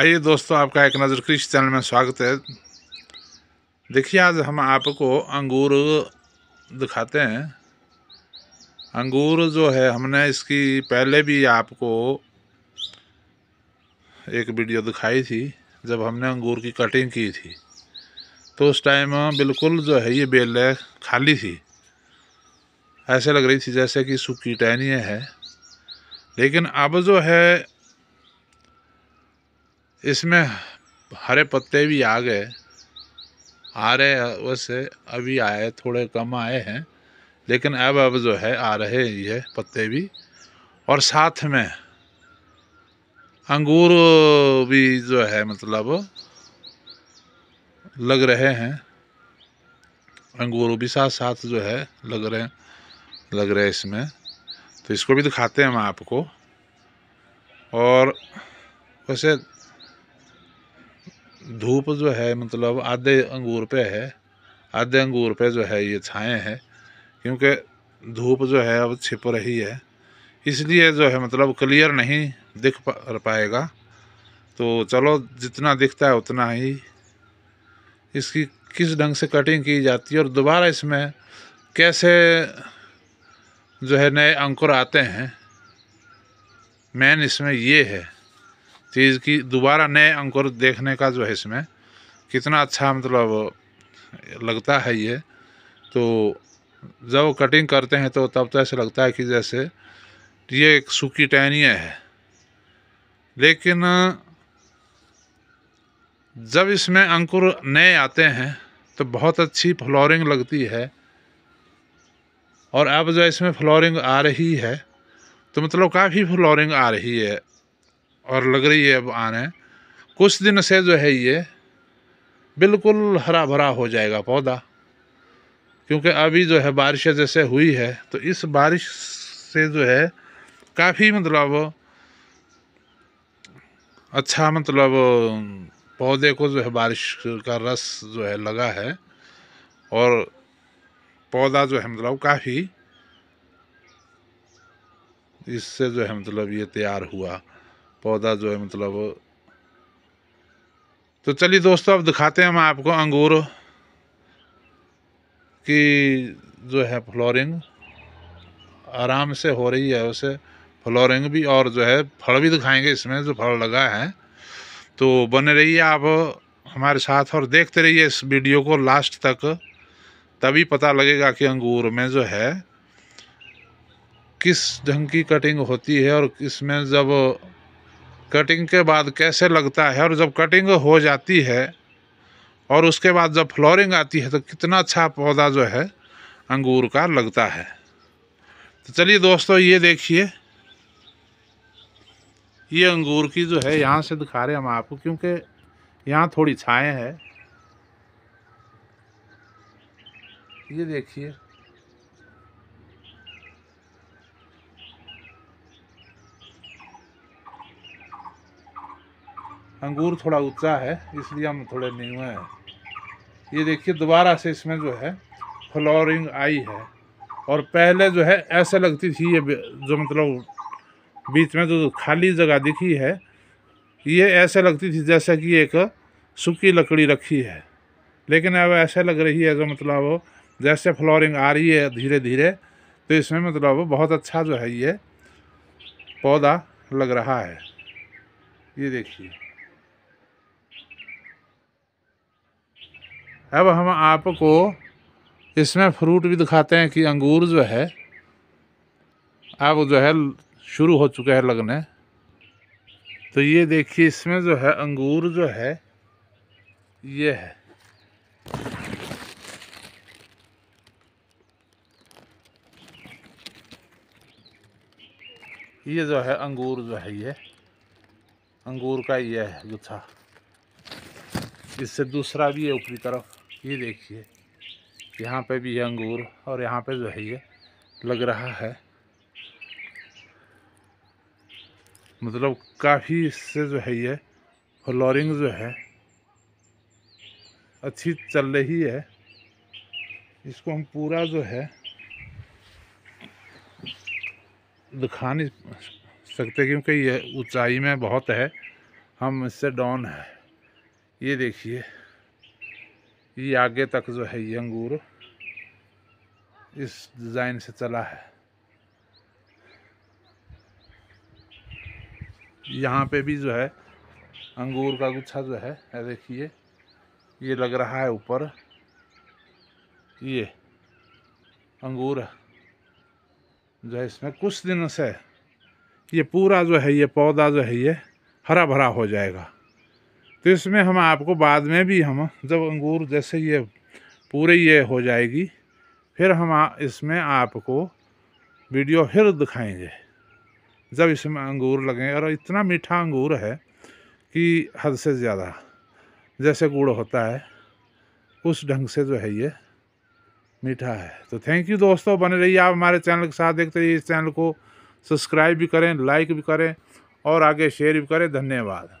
आइए दोस्तों आपका एक नज़र कृषि चैनल में स्वागत है देखिए आज हम आपको अंगूर दिखाते हैं अंगूर जो है हमने इसकी पहले भी आपको एक वीडियो दिखाई थी जब हमने अंगूर की कटिंग की थी तो उस टाइम बिल्कुल जो है ये बेल खाली थी ऐसे लग रही थी जैसे कि सूखी टहनी है लेकिन अब जो है इसमें हरे पत्ते भी आ गए आ रहे वैसे अभी आए थोड़े कम आए हैं लेकिन अब अब जो है आ रहे ही है पत्ते भी और साथ में अंगूर भी जो है मतलब लग रहे हैं अंगूर भी साथ साथ जो है लग रहे लग रहे इसमें तो इसको भी दिखाते हैं हम आपको और वैसे धूप जो है मतलब आधे अंगूर पे है आधे अंगूर पे जो है ये छाए हैं क्योंकि धूप जो है अब छिप रही है इसलिए जो है मतलब क्लियर नहीं दिख पा पाएगा तो चलो जितना दिखता है उतना ही इसकी किस ढंग से कटिंग की जाती है और दोबारा इसमें कैसे जो है नए अंकुर आते हैं मेन इसमें ये है चीज़ की दोबारा नए अंकुर देखने का जो है इसमें कितना अच्छा मतलब लगता है ये तो जब कटिंग करते हैं तो तब तो ऐसा लगता है कि जैसे ये एक सूखी टहनिया है लेकिन जब इसमें अंकुर नए आते हैं तो बहुत अच्छी फ्लोरिंग लगती है और अब जो इसमें फ्लोरिंग आ रही है तो मतलब काफ़ी फ्लोरिंग आ रही है और लग रही है अब आने कुछ दिन से जो है ये बिल्कुल हरा भरा हो जाएगा पौधा क्योंकि अभी जो है बारिश जैसे हुई है तो इस बारिश से जो है काफ़ी मतलब अच्छा मतलब पौधे को जो है बारिश का रस जो है लगा है और पौधा जो है मतलब काफ़ी इससे जो है मतलब ये तैयार हुआ पौधा जो है मतलब तो चलिए दोस्तों अब दिखाते हैं हम आपको अंगूर की जो है फ्लोरिंग आराम से हो रही है उसे फ्लोरिंग भी और जो है फल भी दिखाएंगे इसमें जो फल लगा है तो बने रहिए आप हमारे साथ और देखते रहिए इस वीडियो को लास्ट तक तभी पता लगेगा कि अंगूर में जो है किस ढंग की कटिंग होती है और इसमें जब कटिंग के बाद कैसे लगता है और जब कटिंग हो जाती है और उसके बाद जब फ्लोरिंग आती है तो कितना अच्छा पौधा जो है अंगूर का लगता है तो चलिए दोस्तों ये देखिए ये अंगूर की जो है यहाँ से दिखा रहे हम आपको क्योंकि यहाँ थोड़ी छाएँ है ये देखिए अंगूर थोड़ा ऊंचा है इसलिए हम थोड़े नीवे हैं ये देखिए दोबारा से इसमें जो है फ्लोरिंग आई है और पहले जो है ऐसे लगती थी ये जो मतलब बीच में जो खाली जगह दिखी है ये ऐसे लगती थी जैसे कि एक सूखी लकड़ी रखी है लेकिन अब ऐसे लग रही है जो मतलब जैसे फ्लोरिंग आ रही है धीरे धीरे तो इसमें मतलब बहुत अच्छा जो है ये पौधा लग रहा है ये देखिए अब हम आपको इसमें फ्रूट भी दिखाते हैं कि अंगूर जो है अब जो है शुरू हो चुके हैं लगने तो ये देखिए इसमें जो है अंगूर जो है ये है ये जो है अंगूर जो है ये अंगूर का ये है गुच्छा इससे दूसरा भी है ऊपरी तरफ ये देखिए यहाँ पे भी अंगूर और यहाँ पे जो है ये लग रहा है मतलब काफ़ी इससे जो है ये फ्लोरिंग जो है अच्छी चल रही है इसको हम पूरा जो है दिखा नहीं सकते क्योंकि ये ऊंचाई में बहुत है हम इससे डाउन है ये देखिए ये आगे तक जो है ये अंगूर इस डिज़ाइन से चला है यहाँ पे भी जो है अंगूर का गुच्छा जो है देखिए ये लग रहा है ऊपर ये अंगूर जो है इसमें कुछ दिनों से ये पूरा जो है ये पौधा जो है ये हरा भरा हो जाएगा तो इसमें हम आपको बाद में भी हम जब अंगूर जैसे ये पूरे ये हो जाएगी फिर हम इसमें आपको वीडियो फिर दिखाएंगे जब इसमें अंगूर लगेंगे और इतना मीठा अंगूर है कि हद से ज़्यादा जैसे गुड़ होता है उस ढंग से जो है ये मीठा है तो थैंक यू दोस्तों बने रहिए आप हमारे चैनल के साथ देखते रहिए इस चैनल को सब्सक्राइब भी करें लाइक भी करें और आगे शेयर भी करें धन्यवाद